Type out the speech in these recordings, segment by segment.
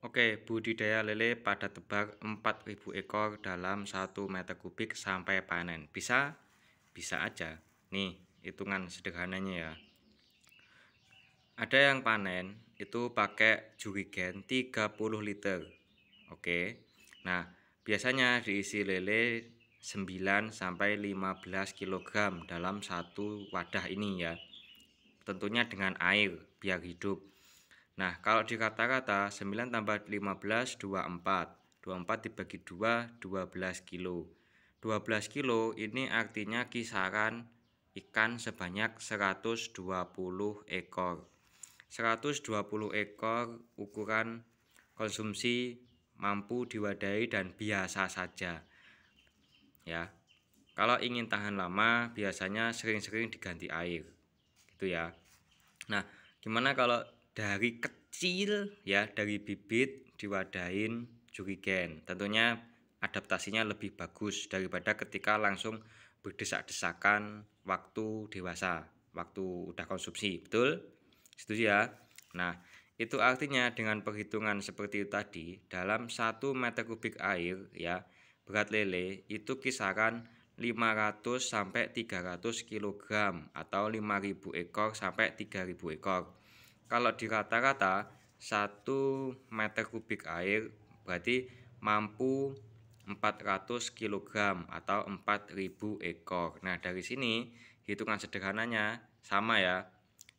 Oke, budidaya lele pada tebak 4000 ekor dalam 1 meter kubik sampai panen. Bisa? Bisa aja. Nih, hitungan sederhananya ya. Ada yang panen itu pakai jurigen 30 liter. Oke. Nah, biasanya diisi lele 9 sampai 15 kg dalam satu wadah ini ya. Tentunya dengan air biar hidup. Nah, kalau di kata-kata 9 tambah 15, 24. 24 dibagi 2, 12 kilo. 12 kilo ini artinya kisaran ikan sebanyak 120 ekor. 120 ekor ukuran konsumsi mampu diwadahi dan biasa saja. Ya. Kalau ingin tahan lama biasanya sering-sering diganti air. Gitu ya. Nah, gimana kalau dari ket kecil ya dari bibit diwadahin jurigen. Tentunya adaptasinya lebih bagus daripada ketika langsung berdesak-desakan waktu dewasa, waktu udah konsumsi, betul? Setuju ya? Nah, itu artinya dengan perhitungan seperti tadi, dalam satu meter kubik air ya, berat lele itu kisaran 500 sampai 300 kg atau 5000 ekor sampai 3000 ekor kalau di rata-rata 1 meter kubik air berarti mampu 400 kg atau 4000 ekor. Nah, dari sini hitungan sederhananya sama ya.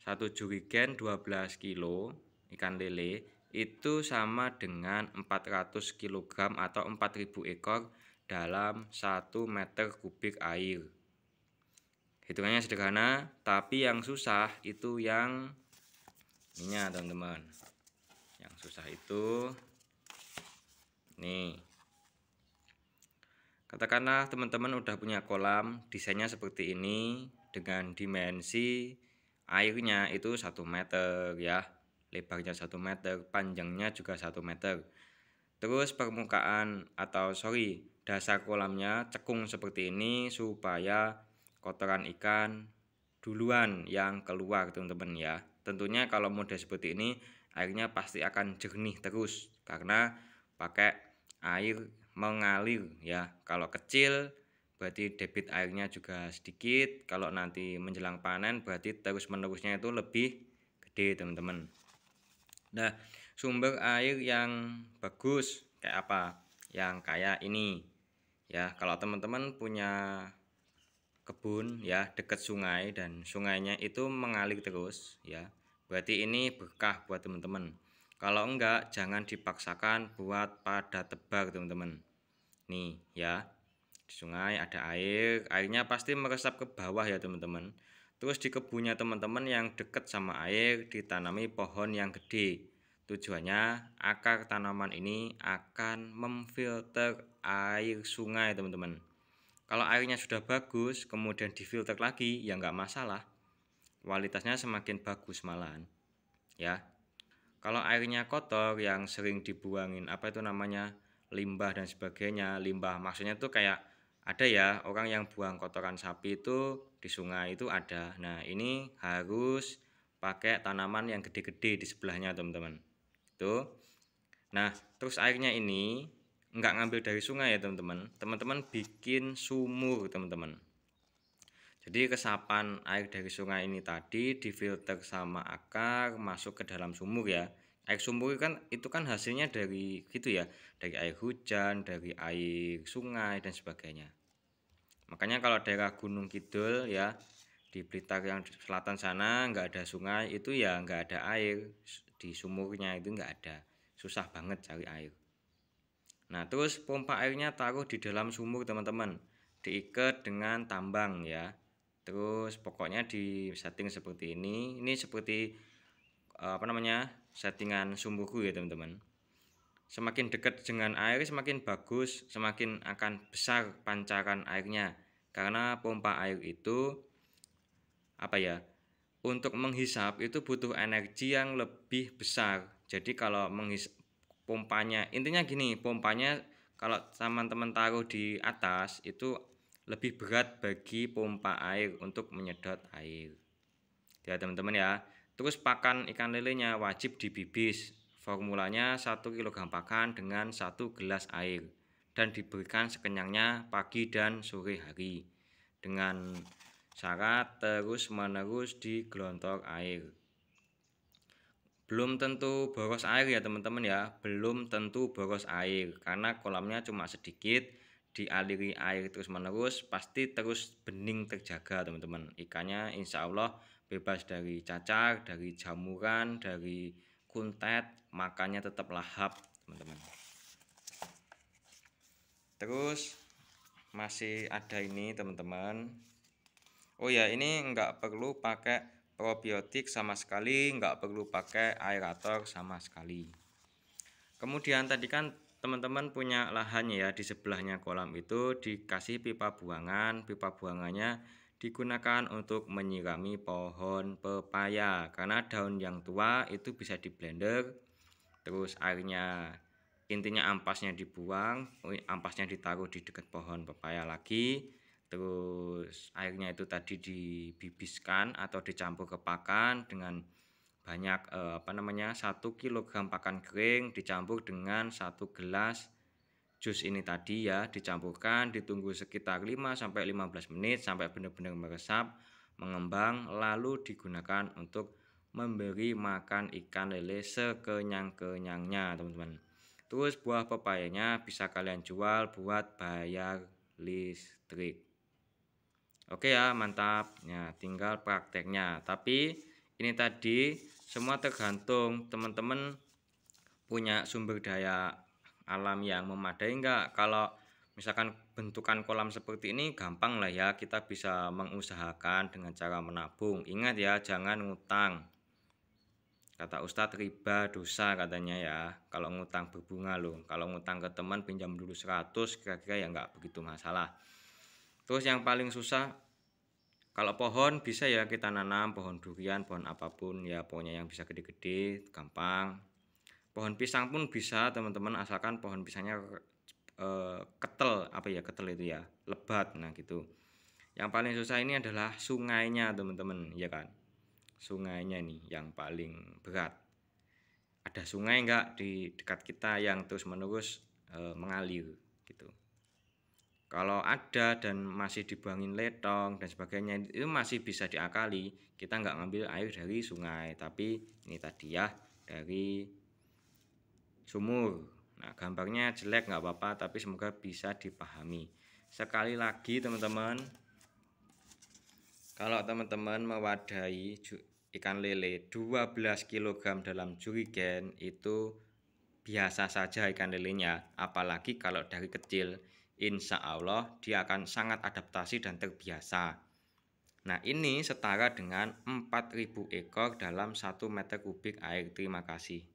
1 jurigen 12 kilo ikan lele itu sama dengan 400 kg atau 4000 ekor dalam 1 meter kubik air. Hitungannya sederhana, tapi yang susah itu yang ininya teman-teman yang susah itu nih katakanlah teman-teman udah punya kolam desainnya seperti ini dengan dimensi airnya itu satu meter ya lebarnya satu meter panjangnya juga satu meter terus permukaan atau sorry dasar kolamnya cekung seperti ini supaya kotoran ikan duluan yang keluar teman-teman ya Tentunya kalau mode seperti ini airnya pasti akan jernih terus karena pakai air mengalir ya. Kalau kecil berarti debit airnya juga sedikit. Kalau nanti menjelang panen berarti terus-menerusnya itu lebih gede, teman-teman. Nah, sumber air yang bagus kayak apa? Yang kayak ini. Ya, kalau teman-teman punya kebun ya dekat sungai dan sungainya itu mengalir terus ya berarti ini berkah buat teman-teman kalau enggak jangan dipaksakan buat pada tebar teman-teman nih ya di sungai ada air airnya pasti meresap ke bawah ya teman-teman terus di kebunnya teman-teman yang dekat sama air ditanami pohon yang gede tujuannya akar tanaman ini akan memfilter air sungai teman-teman kalau airnya sudah bagus, kemudian difilter lagi, ya nggak masalah. Kualitasnya semakin bagus malahan. Ya. Kalau airnya kotor yang sering dibuangin apa itu namanya limbah dan sebagainya, limbah maksudnya tuh kayak ada ya orang yang buang kotoran sapi itu di sungai itu ada. Nah, ini harus pakai tanaman yang gede-gede di sebelahnya, teman-teman. Tuh. Nah, terus airnya ini nggak ngambil dari sungai ya teman-teman teman-teman bikin sumur teman-teman jadi kesapan air dari sungai ini tadi difilter sama akar masuk ke dalam sumur ya air sumur kan itu kan hasilnya dari gitu ya dari air hujan dari air sungai dan sebagainya makanya kalau daerah Gunung Kidul ya di Blitar yang selatan sana nggak ada sungai itu ya nggak ada air di sumurnya itu nggak ada susah banget cari air Nah, terus pompa airnya taruh di dalam sumur, teman-teman. Diikat dengan tambang ya. Terus pokoknya di setting seperti ini. Ini seperti apa namanya? settingan sumurku ya, teman-teman. Semakin dekat dengan air semakin bagus, semakin akan besar pancaran airnya. Karena pompa air itu apa ya? Untuk menghisap itu butuh energi yang lebih besar. Jadi kalau menghisap pompanya intinya gini pompanya kalau teman-teman taruh di atas itu lebih berat bagi pompa air untuk menyedot air ya teman-teman ya terus pakan ikan lelenya wajib dibibis formulanya 1 kg pakan dengan 1 gelas air dan diberikan sekenyangnya pagi dan sore hari dengan syarat terus menerus di gelontok air belum tentu boros air ya teman-teman ya belum tentu boros air karena kolamnya cuma sedikit dialiri air terus menerus pasti terus bening terjaga teman-teman ikannya insya Allah bebas dari cacar dari jamuran dari kuntet makannya tetap lahap teman-teman terus masih ada ini teman-teman oh ya ini nggak perlu pakai probiotik sama sekali nggak perlu pakai aerator sama sekali kemudian tadi kan teman-teman punya lahan ya di sebelahnya kolam itu dikasih pipa buangan pipa buangannya digunakan untuk menyirami pohon pepaya karena daun yang tua itu bisa di blender terus airnya intinya ampasnya dibuang ampasnya ditaruh di dekat pohon pepaya lagi terus airnya itu tadi dibibiskan atau dicampur ke pakan dengan banyak eh, apa namanya satu kilogram pakan kering dicampur dengan satu gelas jus ini tadi ya dicampurkan ditunggu sekitar 5 sampai 15 menit sampai benar-benar meresap mengembang lalu digunakan untuk memberi makan ikan lele sekenyang-kenyangnya teman-teman terus buah pepayanya bisa kalian jual buat bayar listrik Oke ya, mantap. Ya, tinggal prakteknya. Tapi ini tadi semua tergantung teman-teman punya sumber daya alam yang memadai enggak. Kalau misalkan bentukan kolam seperti ini gampang lah ya, kita bisa mengusahakan dengan cara menabung. Ingat ya, jangan ngutang. Kata Ustadz riba dosa katanya ya. Kalau ngutang berbunga loh. Kalau ngutang ke teman pinjam dulu 100 kira-kira ya enggak begitu masalah. Terus yang paling susah kalau pohon bisa ya kita nanam pohon durian, pohon apapun ya pohonnya yang bisa gede-gede, gampang. Pohon pisang pun bisa teman-teman asalkan pohon pisangnya e, ketel apa ya ketel itu ya lebat nah gitu. Yang paling susah ini adalah sungainya teman-teman ya kan. Sungainya nih yang paling berat. Ada sungai enggak di dekat kita yang terus menerus e, eh, mengalir gitu kalau ada dan masih dibuangin letong dan sebagainya itu masih bisa diakali kita nggak ngambil air dari sungai tapi ini tadi ya dari sumur nah gambarnya jelek nggak apa-apa tapi semoga bisa dipahami sekali lagi teman-teman kalau teman-teman mewadahi ikan lele 12 kg dalam jurigen itu biasa saja ikan lelenya apalagi kalau dari kecil insya Allah dia akan sangat adaptasi dan terbiasa. Nah ini setara dengan 4000 ekor dalam 1 meter kubik air. Terima kasih.